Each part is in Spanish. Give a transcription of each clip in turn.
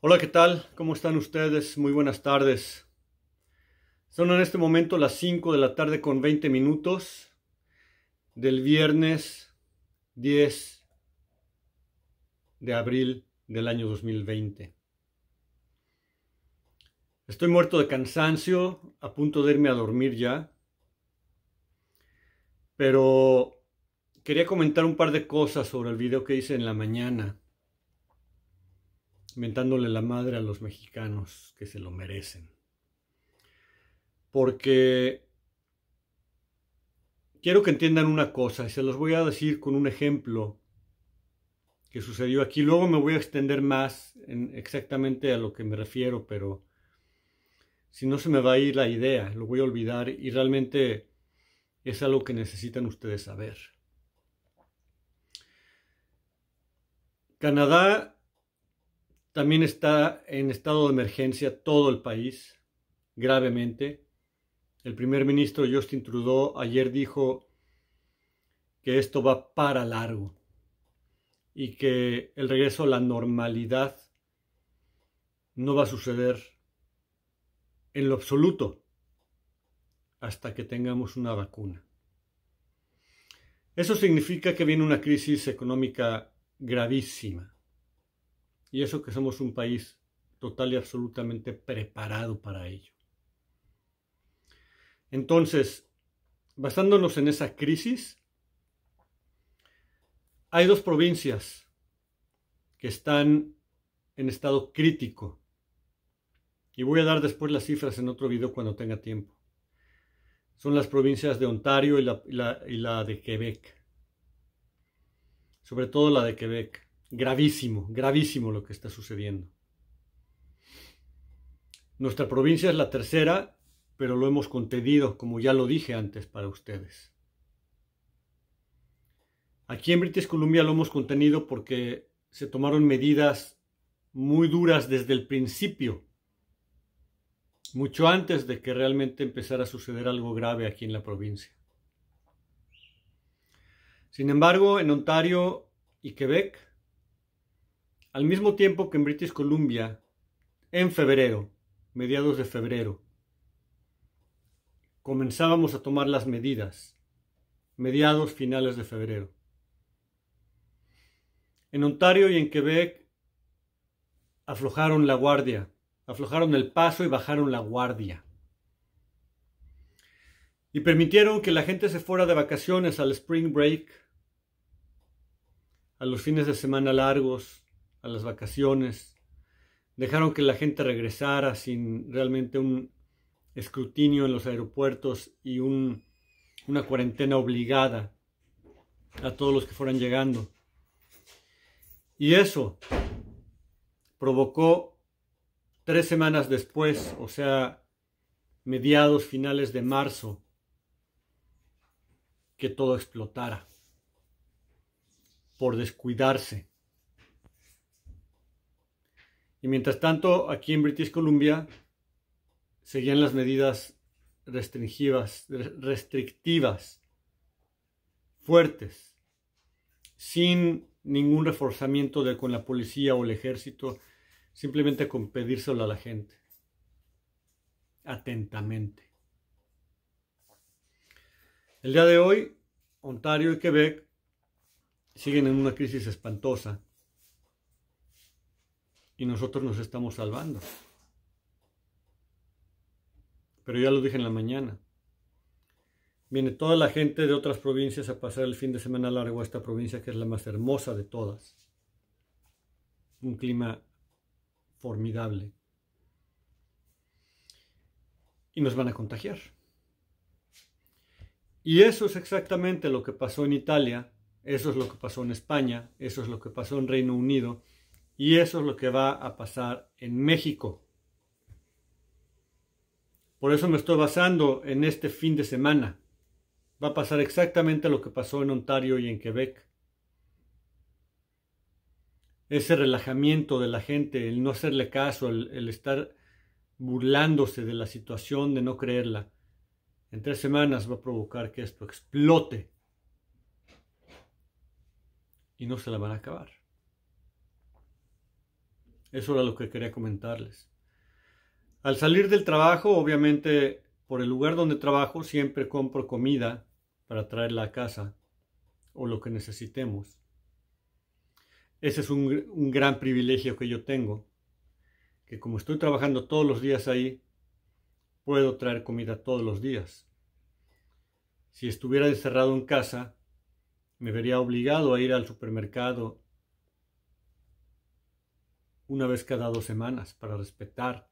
Hola, ¿qué tal? ¿Cómo están ustedes? Muy buenas tardes. Son en este momento las 5 de la tarde con 20 minutos del viernes 10 de abril del año 2020. Estoy muerto de cansancio, a punto de irme a dormir ya, pero quería comentar un par de cosas sobre el video que hice en la mañana mentándole la madre a los mexicanos que se lo merecen. Porque quiero que entiendan una cosa y se los voy a decir con un ejemplo que sucedió aquí. Luego me voy a extender más en exactamente a lo que me refiero, pero si no se me va a ir la idea, lo voy a olvidar y realmente es algo que necesitan ustedes saber. Canadá también está en estado de emergencia todo el país, gravemente. El primer ministro Justin Trudeau ayer dijo que esto va para largo y que el regreso a la normalidad no va a suceder en lo absoluto hasta que tengamos una vacuna. Eso significa que viene una crisis económica gravísima y eso que somos un país total y absolutamente preparado para ello. Entonces, basándonos en esa crisis, hay dos provincias que están en estado crítico. Y voy a dar después las cifras en otro video cuando tenga tiempo. Son las provincias de Ontario y la, de Quebec. Sobre todo la de Quebec. Gravísimo, gravísimo lo que está sucediendo. Nuestra provincia es la tercera, pero lo hemos contenido, como ya lo dije antes para ustedes. Aquí en British Columbia lo hemos contenido porque se tomaron medidas muy duras desde el principio, mucho antes de que realmente empezara a suceder algo grave aquí en la provincia. Sin embargo, en Ontario y Quebec, al mismo tiempo que en British Columbia, en febrero, mediados de febrero, comenzábamos a tomar las medidas, mediados finales de febrero. En Ontario y en Quebec aflojaron la guardia, aflojaron el paso y bajaron la guardia. Y permitieron que la gente se fuera de vacaciones al spring break, a los fines de semana largos, las vacaciones, dejaron que la gente regresara sin realmente un escrutinio en los aeropuertos y una cuarentena obligada a todos los que fueran llegando. Y eso provocó tres semanas después, o sea, mediados, finales de marzo, que todo explotara por descuidarse. Y mientras tanto, aquí en British Columbia seguían las medidas restrictivas, restrictivas fuertes, sin ningún reforzamiento de, con la policía o el ejército, simplemente con pedírselo a la gente, atentamente. El día de hoy, Ontario y Quebec siguen en una crisis espantosa y nosotros nos estamos salvando. Pero ya lo dije en la mañana. Viene toda la gente de otras provincias a pasar el fin de semana largo a esta provincia que es la más hermosa de todas. Un clima formidable. Y nos van a contagiar. Y eso es exactamente lo que pasó en Italia, eso es lo que pasó en España, eso es lo que pasó en Reino Unido, y eso es lo que va a pasar en México. Por eso me estoy basando en este fin de semana. Va a pasar exactamente lo que pasó en Ontario y en Quebec. Ese relajamiento de la gente, el no hacerle caso, el, estar burlándose de la situación, de no creerla, en tres semanas va a provocar que esto explote. Y no se la van a acabar. Eso era lo que quería comentarles. Al salir del trabajo, obviamente, por el lugar donde trabajo, siempre compro comida para traerla a casa o lo que necesitemos. Ese es un, gran privilegio que yo tengo, que como estoy trabajando todos los días ahí, puedo traer comida todos los días. Si estuviera encerrado en casa, me vería obligado a ir al supermercado una vez cada dos semanas para respetar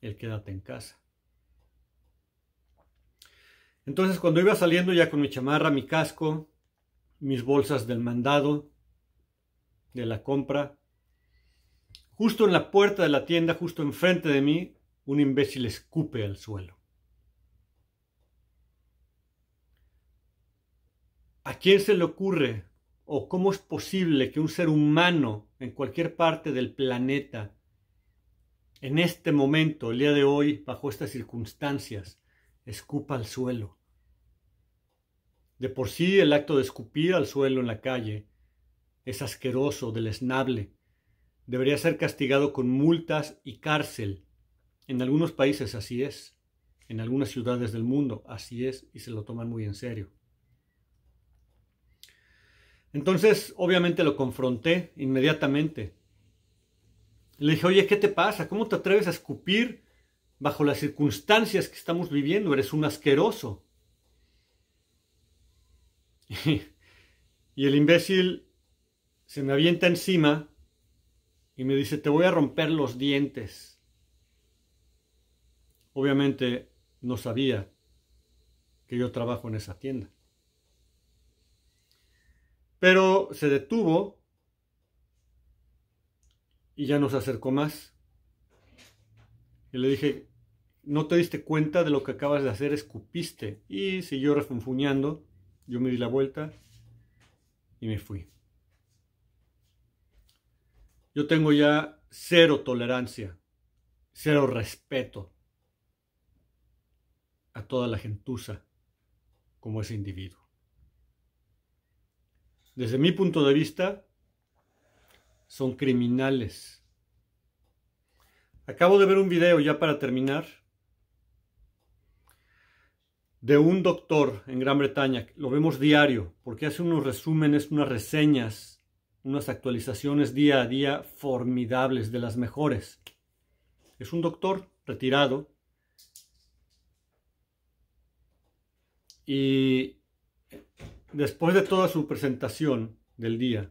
el quédate en casa. Entonces cuando iba saliendo ya con mi chamarra, mi casco, mis bolsas del mandado, de la compra, justo en la puerta de la tienda, justo enfrente de mí, un imbécil escupe al suelo. ¿A quién se le ocurre o cómo es posible que un ser humano en cualquier parte del planeta, en este momento, el día de hoy, bajo estas circunstancias, escupa al suelo. De por sí el acto de escupir al suelo en la calle es asqueroso, deleznable. Debería ser castigado con multas y cárcel. En algunos países así es. En algunas ciudades del mundo así es y se lo toman muy en serio. Entonces, obviamente lo confronté inmediatamente. Le dije, oye, ¿qué te pasa? ¿Cómo te atreves a escupir bajo las circunstancias que estamos viviendo? Eres un asqueroso. Y el imbécil se me avienta encima y me dice, te voy a romper los dientes. Obviamente no sabía que yo trabajo en esa tienda pero se detuvo y ya no se acercó más. Y le dije, no te diste cuenta de lo que acabas de hacer, escupiste. Y siguió refunfuñando. Yo me di la vuelta y me fui. Yo tengo ya cero tolerancia, cero respeto a toda la gentuza como ese individuo desde mi punto de vista, son criminales. Acabo de ver un video ya para terminar de un doctor en Gran Bretaña, lo vemos diario, porque hace unos resúmenes, unas reseñas, unas actualizaciones día a día formidables, de las mejores. Es un doctor retirado y después de toda su presentación del día.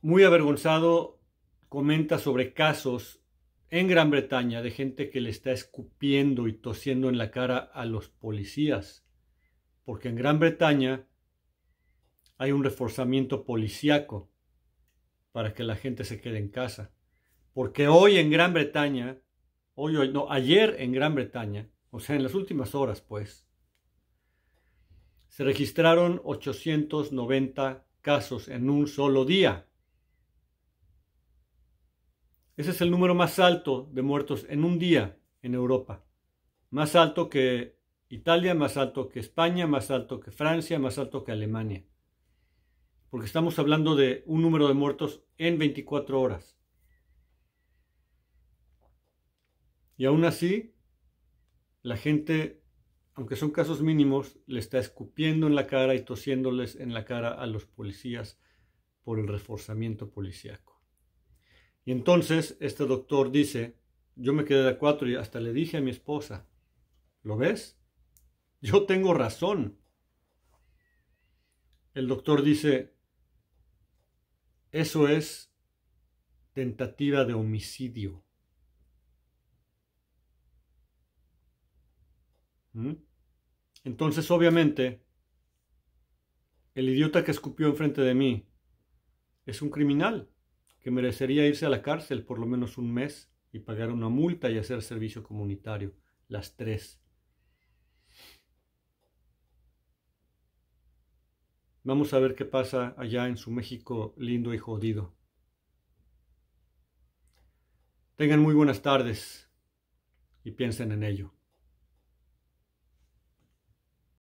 Muy avergonzado, comenta sobre casos en Gran Bretaña de gente que le está escupiendo y tosiendo en la cara a los policías, porque en Gran Bretaña hay un reforzamiento policíaco para que la gente se quede en casa. Porque hoy en Gran Bretaña, hoy, hoy, no, ayer en Gran Bretaña, o sea, en las últimas horas, pues, se registraron 890 casos en un solo día. Ese es el número más alto de muertos en un día en Europa. Más alto que Italia, más alto que España, más alto que Francia, más alto que Alemania. Porque estamos hablando de un número de muertos en 24 horas. Y aún así, la gente aunque son casos mínimos, le está escupiendo en la cara y tosiéndoles en la cara a los policías por el reforzamiento policíaco. Y entonces este doctor dice, yo me quedé de cuatro y hasta le dije a mi esposa, ¿lo ves? Yo tengo razón. El doctor dice, eso es tentativa de homicidio. ¿Mm? Entonces, obviamente, el idiota que escupió enfrente de mí es un criminal que merecería irse a la cárcel por lo menos un mes y pagar una multa y hacer servicio comunitario, las tres. Vamos a ver qué pasa allá en su México lindo y jodido. Tengan muy buenas tardes y piensen en ello.